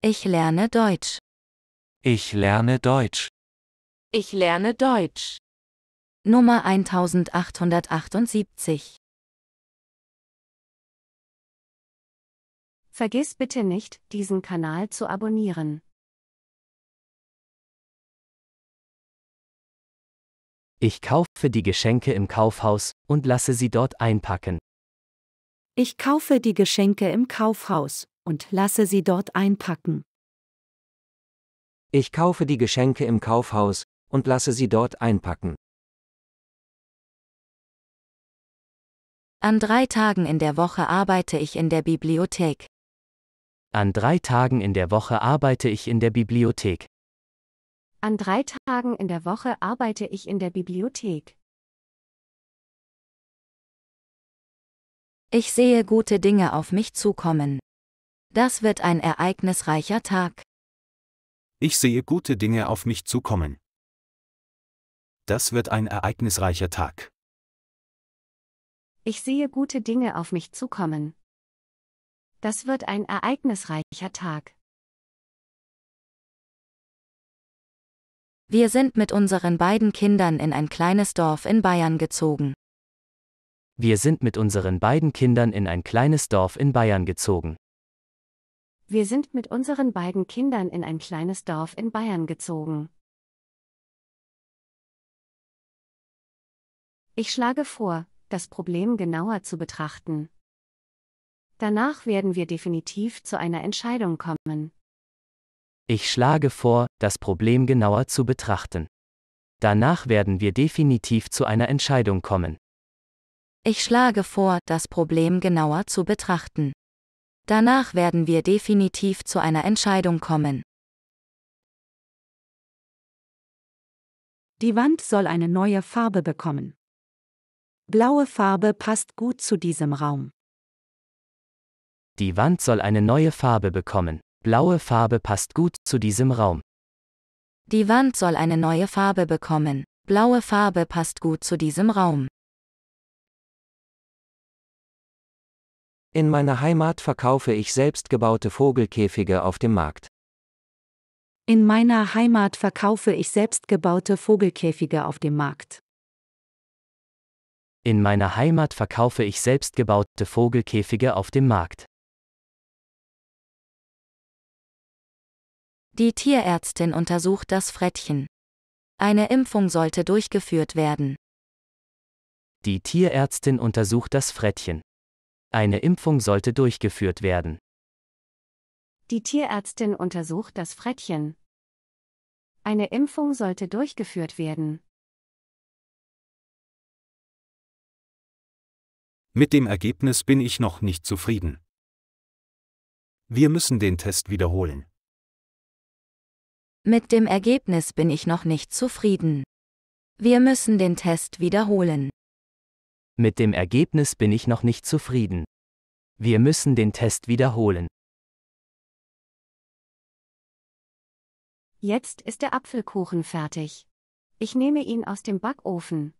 Ich lerne Deutsch. Ich lerne Deutsch. Ich lerne Deutsch. Nummer 1878. Vergiss bitte nicht, diesen Kanal zu abonnieren. Ich kaufe die Geschenke im Kaufhaus und lasse sie dort einpacken. Ich kaufe die Geschenke im Kaufhaus und lasse sie dort einpacken. Ich kaufe die Geschenke im Kaufhaus und lasse sie dort einpacken. An drei Tagen in der Woche arbeite ich in der Bibliothek. An drei Tagen in der Woche arbeite ich in der Bibliothek. An drei Tagen in der Woche arbeite ich in der Bibliothek. Ich sehe gute Dinge auf mich zukommen. Das wird ein ereignisreicher Tag. Ich sehe gute Dinge auf mich zukommen. Das wird ein ereignisreicher Tag. Ich sehe gute Dinge auf mich zukommen. Das wird ein ereignisreicher Tag. Wir sind mit unseren beiden Kindern in ein kleines Dorf in Bayern gezogen. Wir sind mit unseren beiden Kindern in ein kleines Dorf in Bayern gezogen. Wir sind mit unseren beiden Kindern in ein kleines Dorf in Bayern gezogen. Ich schlage vor, das Problem genauer zu betrachten. Danach werden wir definitiv zu einer Entscheidung kommen. Ich schlage vor, das Problem genauer zu betrachten. Danach werden wir definitiv zu einer Entscheidung kommen. Ich schlage vor, das Problem genauer zu betrachten. Danach werden wir definitiv zu einer Entscheidung kommen. Die Wand soll eine neue Farbe bekommen. Blaue Farbe passt gut zu diesem Raum. Die Wand soll eine neue Farbe bekommen. Blaue Farbe passt gut zu diesem Raum. Die Wand soll eine neue Farbe bekommen. Blaue Farbe passt gut zu diesem Raum. In meiner Heimat verkaufe ich selbstgebaute Vogelkäfige auf dem Markt. In meiner Heimat verkaufe ich selbstgebaute Vogelkäfige auf dem Markt. In meiner Heimat verkaufe ich selbstgebaute Vogelkäfige auf dem Markt. Die Tierärztin untersucht das Frettchen. Eine Impfung sollte durchgeführt werden. Die Tierärztin untersucht das Frettchen. Eine Impfung sollte durchgeführt werden. Die Tierärztin untersucht das Frettchen. Eine Impfung sollte durchgeführt werden. Mit dem Ergebnis bin ich noch nicht zufrieden. Wir müssen den Test wiederholen. Mit dem Ergebnis bin ich noch nicht zufrieden. Wir müssen den Test wiederholen. Mit dem Ergebnis bin ich noch nicht zufrieden. Wir müssen den Test wiederholen. Jetzt ist der Apfelkuchen fertig. Ich nehme ihn aus dem Backofen.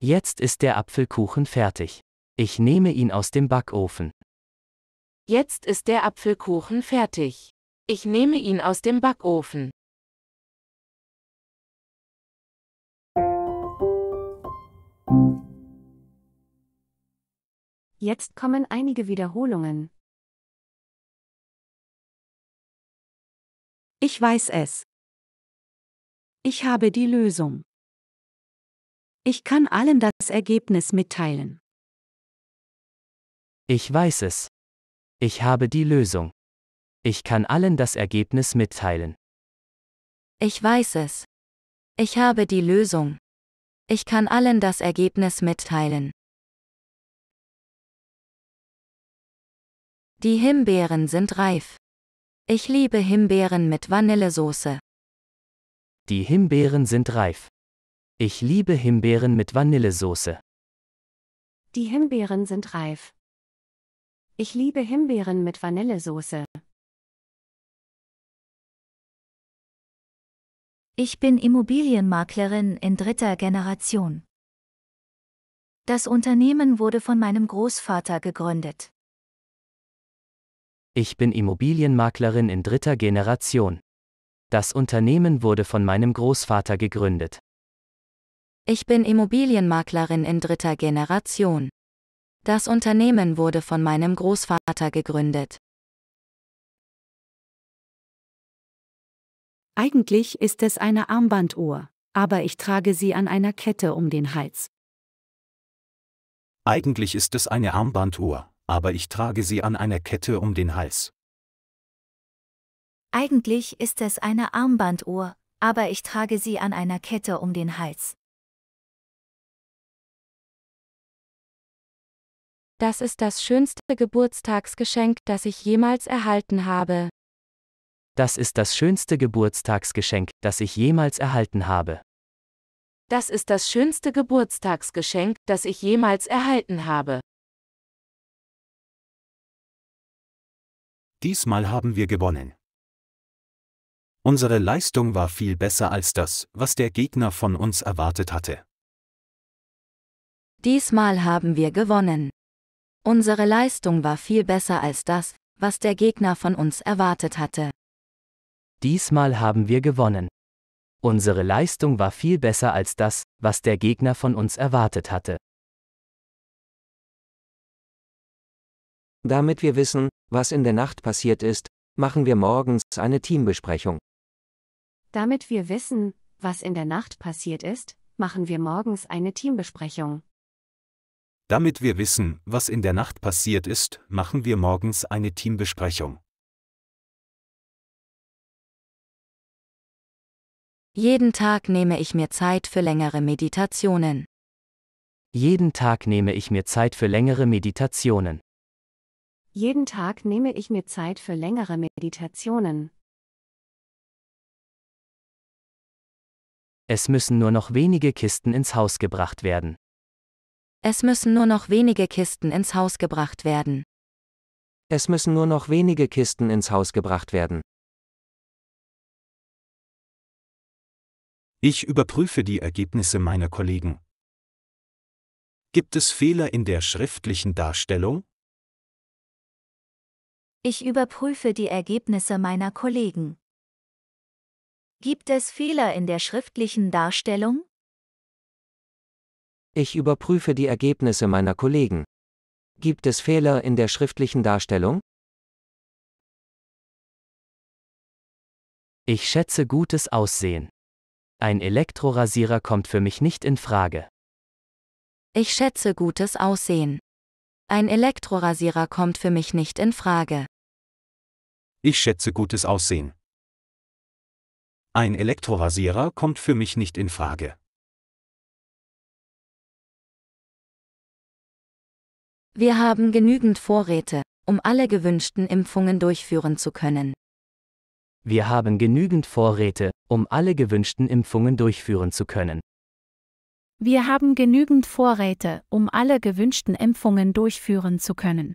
Jetzt ist der Apfelkuchen fertig. Ich nehme ihn aus dem Backofen. Jetzt ist der Apfelkuchen fertig. Ich nehme ihn aus dem Backofen. Jetzt kommen einige Wiederholungen. Ich weiß es. Ich habe die Lösung. Ich kann allen das Ergebnis mitteilen. Ich weiß es. Ich habe die Lösung. Ich kann allen das Ergebnis mitteilen. Ich weiß es. Ich habe die Lösung. Ich kann allen das Ergebnis mitteilen. Die Himbeeren sind reif. Ich liebe Himbeeren mit Vanillesoße. Die Himbeeren sind reif. Ich liebe Himbeeren mit Vanillesoße. Die Himbeeren sind reif. Ich liebe Himbeeren mit Vanillesoße. Ich bin Immobilienmaklerin in dritter Generation. Das Unternehmen wurde von meinem Großvater gegründet. Ich bin Immobilienmaklerin in dritter Generation. Das Unternehmen wurde von meinem Großvater gegründet. Ich bin Immobilienmaklerin in dritter Generation. Das Unternehmen wurde von meinem Großvater gegründet. Eigentlich ist es eine Armbanduhr, aber ich trage sie an einer Kette um den Hals. Eigentlich ist es eine Armbanduhr, aber ich trage sie an einer Kette um den Hals. Eigentlich ist es eine Armbanduhr, aber ich trage sie an einer Kette um den Hals. Das ist das schönste Geburtstagsgeschenk, das ich jemals erhalten habe. Das ist das schönste Geburtstagsgeschenk, das ich jemals erhalten habe. Das ist das schönste Geburtstagsgeschenk, das ich jemals erhalten habe. Diesmal haben wir gewonnen. Unsere Leistung war viel besser als das, was der Gegner von uns erwartet hatte. Diesmal haben wir gewonnen. Unsere Leistung war viel besser als das, was der Gegner von uns erwartet hatte. Diesmal haben wir gewonnen. Unsere Leistung war viel besser als das, was der Gegner von uns erwartet hatte. Damit wir wissen, was in der Nacht passiert ist, machen wir morgens eine Teambesprechung. Damit wir wissen, was in der Nacht passiert ist, machen wir morgens eine Teambesprechung. Damit wir wissen, was in der Nacht passiert ist, machen wir morgens eine Teambesprechung. Jeden Tag nehme ich mir Zeit für längere Meditationen. Jeden Tag nehme ich mir Zeit für längere Meditationen. Jeden Tag nehme ich mir Zeit für längere Meditationen. Es müssen nur noch wenige Kisten ins Haus gebracht werden. Es müssen nur noch wenige Kisten ins Haus gebracht werden. Es müssen nur noch wenige Kisten ins Haus gebracht werden. Ich überprüfe die Ergebnisse meiner Kollegen. Gibt es Fehler in der schriftlichen Darstellung? Ich überprüfe die Ergebnisse meiner Kollegen. Gibt es Fehler in der schriftlichen Darstellung? Ich überprüfe die Ergebnisse meiner Kollegen. Gibt es Fehler in der schriftlichen Darstellung? Ich schätze gutes Aussehen. Ein Elektrorasierer kommt für mich nicht in Frage. Ich schätze gutes Aussehen. Ein Elektrorasierer kommt für mich nicht in Frage. Ich schätze gutes Aussehen. Ein Elektrorasierer kommt für mich nicht in Frage. Wir haben genügend Vorräte, um alle gewünschten Impfungen durchführen zu können. Wir haben genügend Vorräte, um alle gewünschten Impfungen durchführen zu können. Wir haben genügend Vorräte, um alle gewünschten Impfungen durchführen zu können.